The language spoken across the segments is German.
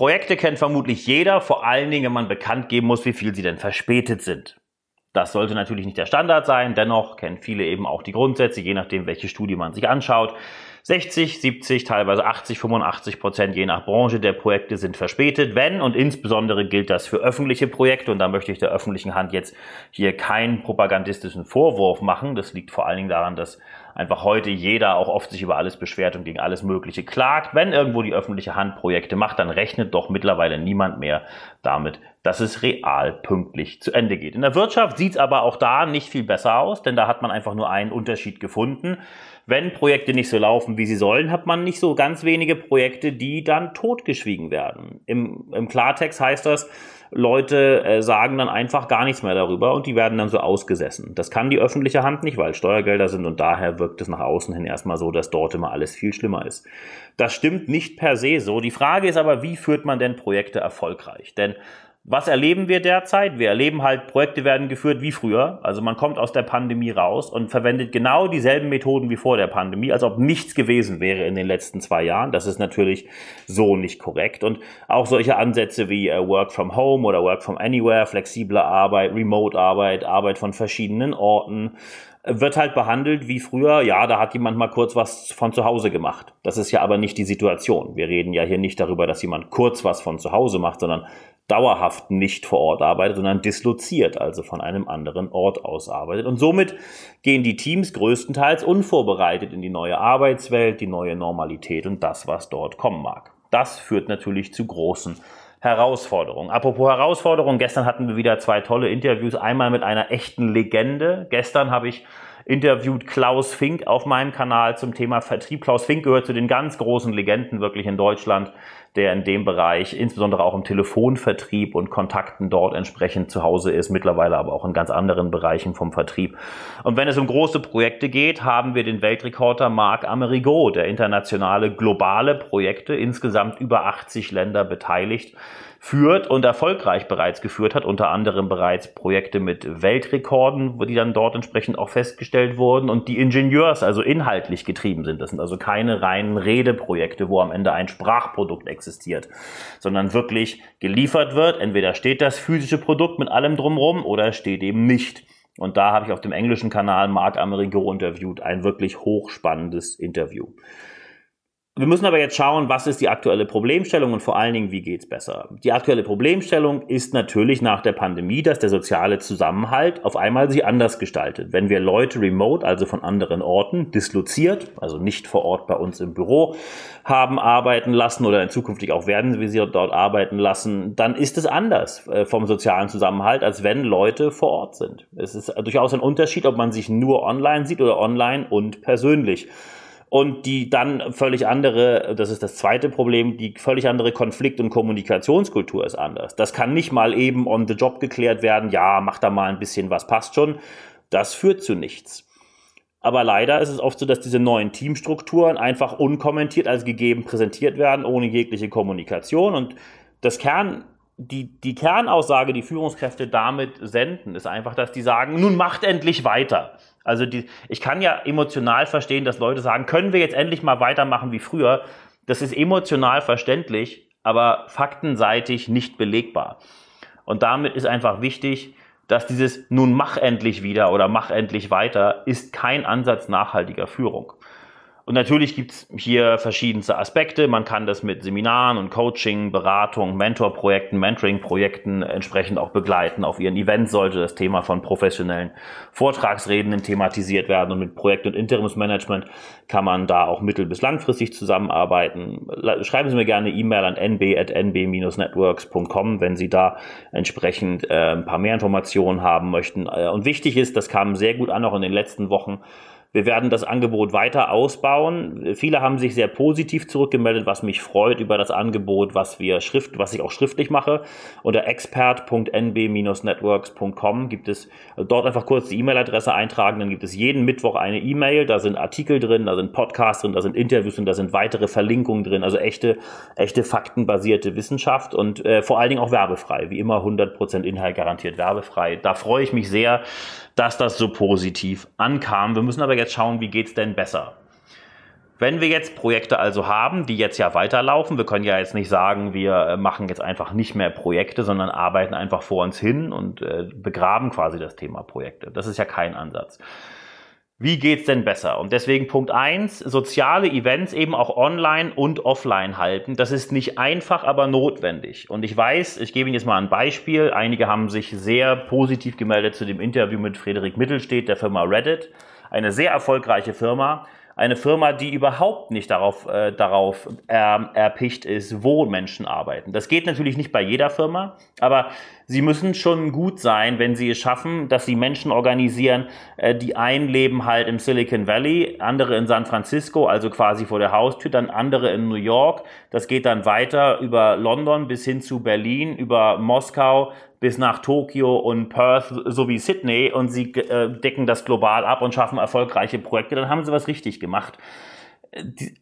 Projekte kennt vermutlich jeder, vor allen Dingen, wenn man bekannt geben muss, wie viel sie denn verspätet sind. Das sollte natürlich nicht der Standard sein, dennoch kennen viele eben auch die Grundsätze, je nachdem, welche Studie man sich anschaut. 60, 70, teilweise 80, 85 Prozent je nach Branche der Projekte sind verspätet, wenn und insbesondere gilt das für öffentliche Projekte und da möchte ich der öffentlichen Hand jetzt hier keinen propagandistischen Vorwurf machen. Das liegt vor allen Dingen daran, dass einfach heute jeder auch oft sich über alles beschwert und gegen alles Mögliche klagt. Wenn irgendwo die öffentliche Hand Projekte macht, dann rechnet doch mittlerweile niemand mehr damit, dass es real pünktlich zu Ende geht. In der Wirtschaft sieht es aber auch da nicht viel besser aus, denn da hat man einfach nur einen Unterschied gefunden wenn Projekte nicht so laufen, wie sie sollen, hat man nicht so ganz wenige Projekte, die dann totgeschwiegen werden. Im, im Klartext heißt das, Leute äh, sagen dann einfach gar nichts mehr darüber und die werden dann so ausgesessen. Das kann die öffentliche Hand nicht, weil Steuergelder sind und daher wirkt es nach außen hin erstmal so, dass dort immer alles viel schlimmer ist. Das stimmt nicht per se so. Die Frage ist aber, wie führt man denn Projekte erfolgreich? Denn was erleben wir derzeit? Wir erleben halt, Projekte werden geführt wie früher. Also man kommt aus der Pandemie raus und verwendet genau dieselben Methoden wie vor der Pandemie, als ob nichts gewesen wäre in den letzten zwei Jahren. Das ist natürlich so nicht korrekt. Und auch solche Ansätze wie uh, Work from Home oder Work from Anywhere, flexible Arbeit, Remote Arbeit, Arbeit von verschiedenen Orten, wird halt behandelt wie früher, ja, da hat jemand mal kurz was von zu Hause gemacht. Das ist ja aber nicht die Situation. Wir reden ja hier nicht darüber, dass jemand kurz was von zu Hause macht, sondern dauerhaft nicht vor Ort arbeitet, sondern disloziert, also von einem anderen Ort aus arbeitet. Und somit gehen die Teams größtenteils unvorbereitet in die neue Arbeitswelt, die neue Normalität und das, was dort kommen mag. Das führt natürlich zu großen Herausforderung. Apropos Herausforderung, gestern hatten wir wieder zwei tolle Interviews. Einmal mit einer echten Legende. Gestern habe ich interviewt Klaus Fink auf meinem Kanal zum Thema Vertrieb. Klaus Fink gehört zu den ganz großen Legenden wirklich in Deutschland, der in dem Bereich, insbesondere auch im Telefonvertrieb und Kontakten dort entsprechend zu Hause ist, mittlerweile aber auch in ganz anderen Bereichen vom Vertrieb. Und wenn es um große Projekte geht, haben wir den Weltrekorder Marc Amerigo, der internationale globale Projekte insgesamt über 80 Länder beteiligt führt und erfolgreich bereits geführt hat, unter anderem bereits Projekte mit Weltrekorden, die dann dort entsprechend auch festgestellt wurden und die Ingenieurs also inhaltlich getrieben sind. Das sind also keine reinen Redeprojekte, wo am Ende ein Sprachprodukt existiert, sondern wirklich geliefert wird. Entweder steht das physische Produkt mit allem drumrum oder steht eben nicht. Und da habe ich auf dem englischen Kanal Marc Amerigo interviewt, ein wirklich hochspannendes Interview. Wir müssen aber jetzt schauen, was ist die aktuelle Problemstellung und vor allen Dingen, wie geht's besser. Die aktuelle Problemstellung ist natürlich nach der Pandemie, dass der soziale Zusammenhalt auf einmal sich anders gestaltet. Wenn wir Leute remote, also von anderen Orten, disloziert, also nicht vor Ort bei uns im Büro, haben arbeiten lassen oder in Zukunft auch werden wir sie dort arbeiten lassen, dann ist es anders äh, vom sozialen Zusammenhalt, als wenn Leute vor Ort sind. Es ist durchaus ein Unterschied, ob man sich nur online sieht oder online und persönlich und die dann völlig andere, das ist das zweite Problem, die völlig andere Konflikt- und Kommunikationskultur ist anders. Das kann nicht mal eben on the job geklärt werden, ja, mach da mal ein bisschen was, passt schon. Das führt zu nichts. Aber leider ist es oft so, dass diese neuen Teamstrukturen einfach unkommentiert als gegeben präsentiert werden, ohne jegliche Kommunikation. Und das Kern, die, die Kernaussage, die Führungskräfte damit senden, ist einfach, dass die sagen, nun macht endlich weiter. Also die, ich kann ja emotional verstehen, dass Leute sagen, können wir jetzt endlich mal weitermachen wie früher. Das ist emotional verständlich, aber faktenseitig nicht belegbar. Und damit ist einfach wichtig, dass dieses nun mach endlich wieder oder mach endlich weiter ist kein Ansatz nachhaltiger Führung. Und natürlich gibt es hier verschiedenste Aspekte. Man kann das mit Seminaren und Coaching, Beratung, Mentorprojekten, Mentoringprojekten entsprechend auch begleiten. Auf ihren Events sollte das Thema von professionellen Vortragsredenden thematisiert werden. Und mit Projekt- und Interimsmanagement kann man da auch mittel- bis langfristig zusammenarbeiten. Schreiben Sie mir gerne E-Mail an nb.nb-networks.com, wenn Sie da entsprechend äh, ein paar mehr Informationen haben möchten. Äh, und wichtig ist, das kam sehr gut an, auch in den letzten Wochen, wir werden das Angebot weiter ausbauen. Viele haben sich sehr positiv zurückgemeldet, was mich freut über das Angebot, was wir schrift, was ich auch schriftlich mache. Unter expert.nb-networks.com gibt es äh, dort einfach kurz die E-Mail-Adresse eintragen, dann gibt es jeden Mittwoch eine E-Mail, da sind Artikel drin, da sind Podcasts drin, da sind Interviews und da sind weitere Verlinkungen drin, also echte echte faktenbasierte Wissenschaft und äh, vor allen Dingen auch werbefrei, wie immer 100% Inhalt garantiert werbefrei. Da freue ich mich sehr, dass das so positiv ankam. Wir müssen aber jetzt schauen, wie geht es denn besser. Wenn wir jetzt Projekte also haben, die jetzt ja weiterlaufen, wir können ja jetzt nicht sagen, wir äh, machen jetzt einfach nicht mehr Projekte, sondern arbeiten einfach vor uns hin und äh, begraben quasi das Thema Projekte. Das ist ja kein Ansatz. Wie geht es denn besser? Und deswegen Punkt 1, soziale Events eben auch online und offline halten. Das ist nicht einfach, aber notwendig. Und ich weiß, ich gebe Ihnen jetzt mal ein Beispiel. Einige haben sich sehr positiv gemeldet zu dem Interview mit Frederik Mittelstedt der Firma Reddit eine sehr erfolgreiche Firma, eine Firma, die überhaupt nicht darauf, äh, darauf ähm, erpicht ist, wo Menschen arbeiten. Das geht natürlich nicht bei jeder Firma, aber sie müssen schon gut sein, wenn sie es schaffen, dass sie Menschen organisieren, äh, die ein leben halt im Silicon Valley, andere in San Francisco, also quasi vor der Haustür, dann andere in New York. Das geht dann weiter über London bis hin zu Berlin, über Moskau, bis nach Tokio und Perth sowie Sydney und sie äh, decken das global ab und schaffen erfolgreiche Projekte, dann haben sie was richtig gemacht.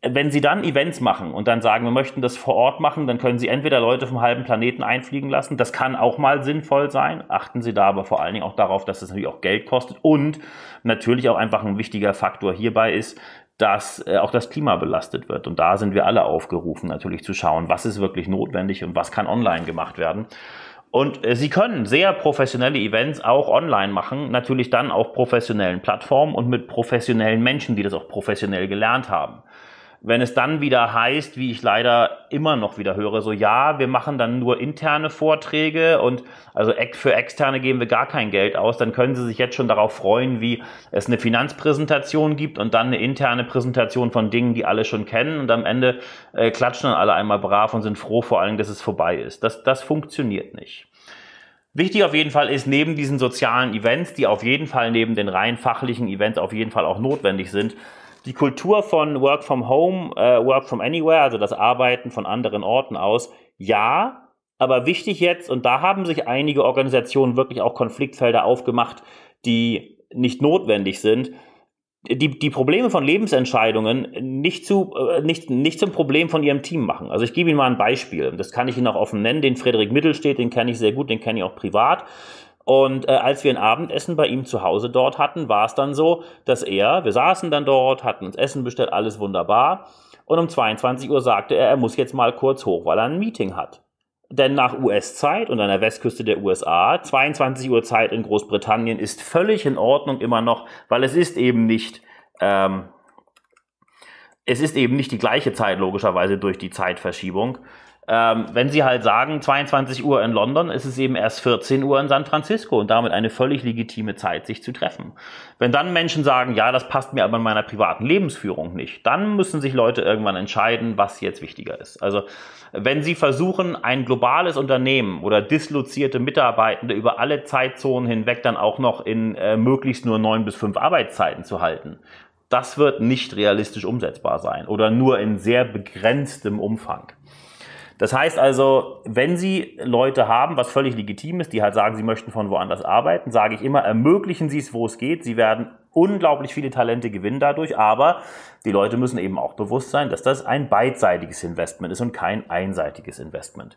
wenn sie dann Events machen und dann sagen, wir möchten das vor Ort machen, dann können sie entweder Leute vom halben Planeten einfliegen lassen. Das kann auch mal sinnvoll sein. Achten Sie da aber vor allen Dingen auch darauf, dass es das natürlich auch Geld kostet und natürlich auch einfach ein wichtiger Faktor hierbei ist, dass äh, auch das Klima belastet wird. Und da sind wir alle aufgerufen, natürlich zu schauen, was ist wirklich notwendig und was kann online gemacht werden. Und äh, Sie können sehr professionelle Events auch online machen, natürlich dann auf professionellen Plattformen und mit professionellen Menschen, die das auch professionell gelernt haben wenn es dann wieder heißt, wie ich leider immer noch wieder höre, so ja, wir machen dann nur interne Vorträge und also für externe geben wir gar kein Geld aus, dann können Sie sich jetzt schon darauf freuen, wie es eine Finanzpräsentation gibt und dann eine interne Präsentation von Dingen, die alle schon kennen und am Ende äh, klatschen dann alle einmal brav und sind froh vor allem, dass es vorbei ist. Das, das funktioniert nicht. Wichtig auf jeden Fall ist, neben diesen sozialen Events, die auf jeden Fall neben den rein fachlichen Events auf jeden Fall auch notwendig sind, die Kultur von Work from Home, äh, Work from Anywhere, also das Arbeiten von anderen Orten aus, ja, aber wichtig jetzt, und da haben sich einige Organisationen wirklich auch Konfliktfelder aufgemacht, die nicht notwendig sind, die, die Probleme von Lebensentscheidungen nicht, zu, äh, nicht, nicht zum Problem von ihrem Team machen. Also ich gebe Ihnen mal ein Beispiel, das kann ich Ihnen auch offen nennen, den Frederik Mittelstedt, den kenne ich sehr gut, den kenne ich auch privat. Und äh, als wir ein Abendessen bei ihm zu Hause dort hatten, war es dann so, dass er, wir saßen dann dort, hatten uns Essen bestellt, alles wunderbar. Und um 22 Uhr sagte er, er muss jetzt mal kurz hoch, weil er ein Meeting hat. Denn nach US-Zeit und an der Westküste der USA, 22 Uhr Zeit in Großbritannien ist völlig in Ordnung immer noch, weil es ist eben nicht, ähm, es ist eben nicht die gleiche Zeit logischerweise durch die Zeitverschiebung. Ähm, wenn sie halt sagen, 22 Uhr in London, ist es eben erst 14 Uhr in San Francisco und damit eine völlig legitime Zeit, sich zu treffen. Wenn dann Menschen sagen, ja, das passt mir aber in meiner privaten Lebensführung nicht, dann müssen sich Leute irgendwann entscheiden, was jetzt wichtiger ist. Also, wenn sie versuchen, ein globales Unternehmen oder dislozierte Mitarbeitende über alle Zeitzonen hinweg dann auch noch in äh, möglichst nur neun bis fünf Arbeitszeiten zu halten, das wird nicht realistisch umsetzbar sein oder nur in sehr begrenztem Umfang. Das heißt also, wenn Sie Leute haben, was völlig legitim ist, die halt sagen, sie möchten von woanders arbeiten, sage ich immer, ermöglichen Sie es, wo es geht. Sie werden unglaublich viele Talente gewinnen dadurch, aber die Leute müssen eben auch bewusst sein, dass das ein beidseitiges Investment ist und kein einseitiges Investment.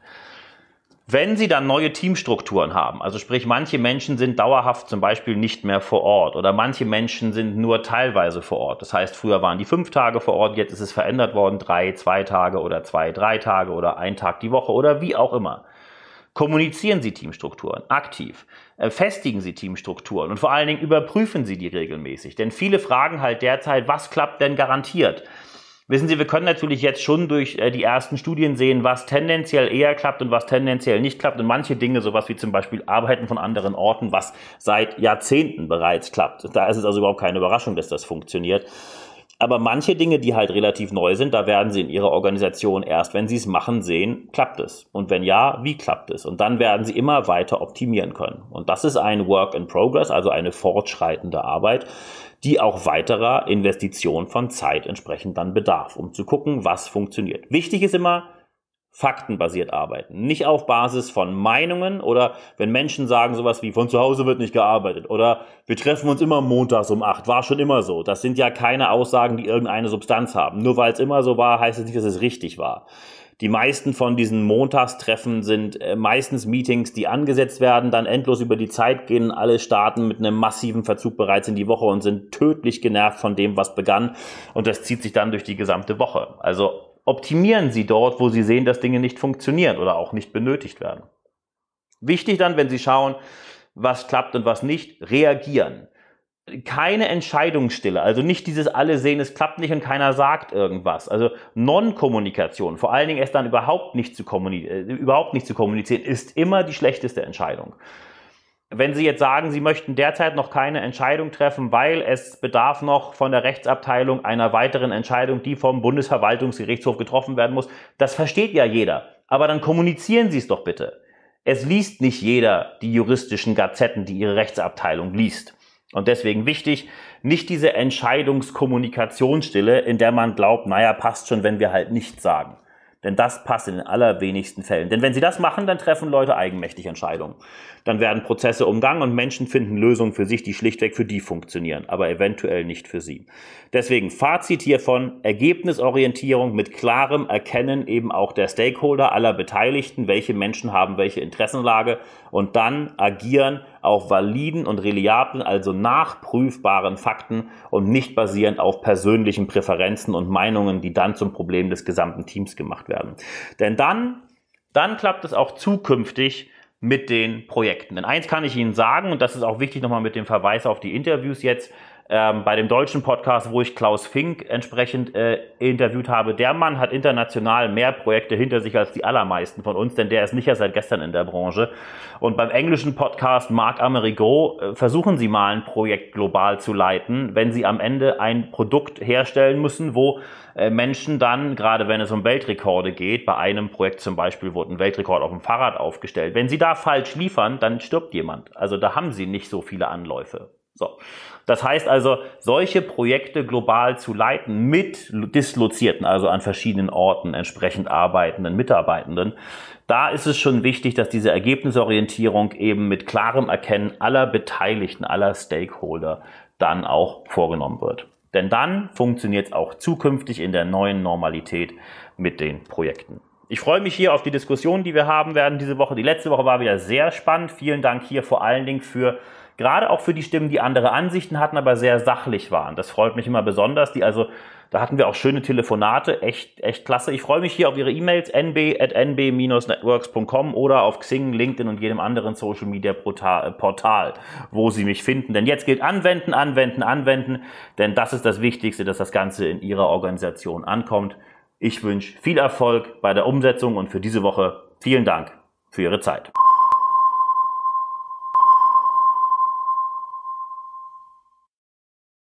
Wenn Sie dann neue Teamstrukturen haben, also sprich, manche Menschen sind dauerhaft zum Beispiel nicht mehr vor Ort oder manche Menschen sind nur teilweise vor Ort. Das heißt, früher waren die fünf Tage vor Ort, jetzt ist es verändert worden, drei, zwei Tage oder zwei, drei Tage oder ein Tag die Woche oder wie auch immer. Kommunizieren Sie Teamstrukturen aktiv, äh, festigen Sie Teamstrukturen und vor allen Dingen überprüfen Sie die regelmäßig. Denn viele fragen halt derzeit, was klappt denn garantiert? Wissen Sie, wir können natürlich jetzt schon durch äh, die ersten Studien sehen, was tendenziell eher klappt und was tendenziell nicht klappt. Und manche Dinge, sowas wie zum Beispiel Arbeiten von anderen Orten, was seit Jahrzehnten bereits klappt. Da ist es also überhaupt keine Überraschung, dass das funktioniert. Aber manche Dinge, die halt relativ neu sind, da werden sie in ihrer Organisation erst, wenn sie es machen, sehen, klappt es. Und wenn ja, wie klappt es? Und dann werden sie immer weiter optimieren können. Und das ist ein Work in Progress, also eine fortschreitende Arbeit, die auch weiterer Investition von Zeit entsprechend dann bedarf, um zu gucken, was funktioniert. Wichtig ist immer, faktenbasiert arbeiten. Nicht auf Basis von Meinungen oder wenn Menschen sagen sowas wie von zu Hause wird nicht gearbeitet oder wir treffen uns immer montags um acht war schon immer so. Das sind ja keine Aussagen, die irgendeine Substanz haben. Nur weil es immer so war, heißt es das nicht, dass es richtig war. Die meisten von diesen Montagstreffen sind äh, meistens Meetings, die angesetzt werden, dann endlos über die Zeit gehen, alle starten mit einem massiven Verzug bereits in die Woche und sind tödlich genervt von dem, was begann. Und das zieht sich dann durch die gesamte Woche. Also optimieren Sie dort, wo Sie sehen, dass Dinge nicht funktionieren oder auch nicht benötigt werden. Wichtig dann, wenn Sie schauen, was klappt und was nicht, reagieren. Keine Entscheidungsstille, also nicht dieses alle sehen, es klappt nicht und keiner sagt irgendwas. Also Non-Kommunikation, vor allen Dingen erst dann überhaupt nicht, zu äh, überhaupt nicht zu kommunizieren, ist immer die schlechteste Entscheidung. Wenn Sie jetzt sagen, Sie möchten derzeit noch keine Entscheidung treffen, weil es bedarf noch von der Rechtsabteilung einer weiteren Entscheidung, die vom Bundesverwaltungsgerichtshof getroffen werden muss, das versteht ja jeder. Aber dann kommunizieren Sie es doch bitte. Es liest nicht jeder die juristischen Gazetten, die Ihre Rechtsabteilung liest. Und deswegen wichtig, nicht diese Entscheidungskommunikationsstille, in der man glaubt, naja, passt schon, wenn wir halt nichts sagen. Denn das passt in den allerwenigsten Fällen. Denn wenn sie das machen, dann treffen Leute eigenmächtig Entscheidungen. Dann werden Prozesse umgangen und Menschen finden Lösungen für sich, die schlichtweg für die funktionieren, aber eventuell nicht für sie. Deswegen Fazit hiervon, Ergebnisorientierung mit klarem Erkennen eben auch der Stakeholder aller Beteiligten, welche Menschen haben welche Interessenlage, und dann agieren auf validen und reliablen, also nachprüfbaren Fakten und nicht basierend auf persönlichen Präferenzen und Meinungen, die dann zum Problem des gesamten Teams gemacht werden. Denn dann, dann klappt es auch zukünftig mit den Projekten. Denn eins kann ich Ihnen sagen, und das ist auch wichtig nochmal mit dem Verweis auf die Interviews jetzt, ähm, bei dem deutschen Podcast, wo ich Klaus Fink entsprechend äh, interviewt habe, der Mann hat international mehr Projekte hinter sich als die allermeisten von uns, denn der ist nicht erst seit gestern in der Branche. Und beim englischen Podcast Marc Amerigo äh, versuchen Sie mal ein Projekt global zu leiten, wenn Sie am Ende ein Produkt herstellen müssen, wo äh, Menschen dann, gerade wenn es um Weltrekorde geht, bei einem Projekt zum Beispiel wurde ein Weltrekord auf dem Fahrrad aufgestellt. Wenn Sie da falsch liefern, dann stirbt jemand. Also da haben Sie nicht so viele Anläufe. So. Das heißt also, solche Projekte global zu leiten mit dislozierten, also an verschiedenen Orten entsprechend arbeitenden Mitarbeitenden, da ist es schon wichtig, dass diese Ergebnisorientierung eben mit klarem Erkennen aller Beteiligten, aller Stakeholder dann auch vorgenommen wird. Denn dann funktioniert es auch zukünftig in der neuen Normalität mit den Projekten. Ich freue mich hier auf die Diskussion, die wir haben werden diese Woche. Die letzte Woche war wieder sehr spannend. Vielen Dank hier vor allen Dingen für Gerade auch für die Stimmen, die andere Ansichten hatten, aber sehr sachlich waren. Das freut mich immer besonders. Die also, da hatten wir auch schöne Telefonate. Echt, echt klasse. Ich freue mich hier auf Ihre E-Mails nb.nb-networks.com oder auf Xing, LinkedIn und jedem anderen Social Media äh, Portal, wo Sie mich finden. Denn jetzt gilt anwenden, anwenden, anwenden. Denn das ist das Wichtigste, dass das Ganze in Ihrer Organisation ankommt. Ich wünsche viel Erfolg bei der Umsetzung und für diese Woche vielen Dank für Ihre Zeit.